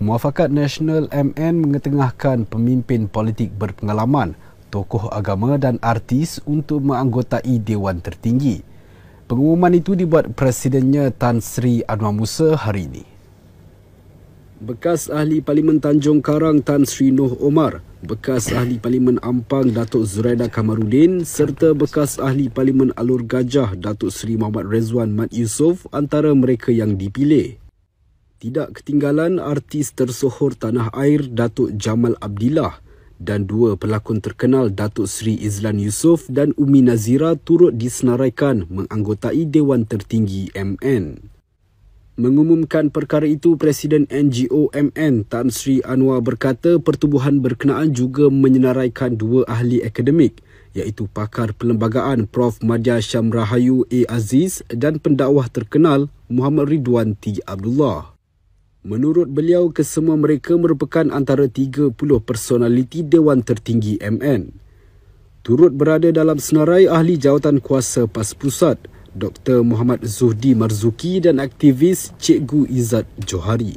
Muafakat Nasional MN mengetengahkan pemimpin politik berpengalaman, tokoh agama dan artis untuk menganggotai Dewan Tertinggi. Pengumuman itu dibuat Presidennya Tan Sri Anwar Musa hari ini. Bekas Ahli Parlimen Tanjung Karang Tan Sri Noh Omar, bekas Ahli Parlimen Ampang Datuk Zuraida Kamarudin serta bekas Ahli Parlimen Alur Gajah Datuk Sri Muhammad Rezwan Mat Yusof antara mereka yang dipilih tidak ketinggalan artis tersohor tanah air Datuk Jamal Abdillah dan dua pelakon terkenal Datuk Sri Izlan Yusof dan Umi Nazira turut disenaraikan menganggotai Dewan Tertinggi MN. Mengumumkan perkara itu, Presiden NGO MN Tan Sri Anwar berkata pertubuhan berkenaan juga menyenaraikan dua ahli akademik iaitu pakar perlembagaan Prof. Madya Syamrahayu A. Aziz dan pendakwah terkenal Muhammad Ridwan T. Abdullah. Menurut beliau, kesemua mereka merupakan antara 30 personaliti Dewan Tertinggi MN. Turut berada dalam senarai ahli jawatan kuasa PAS Pusat, Dr. Muhammad Zuhdi Marzuki dan aktivis Cikgu Izzat Johari.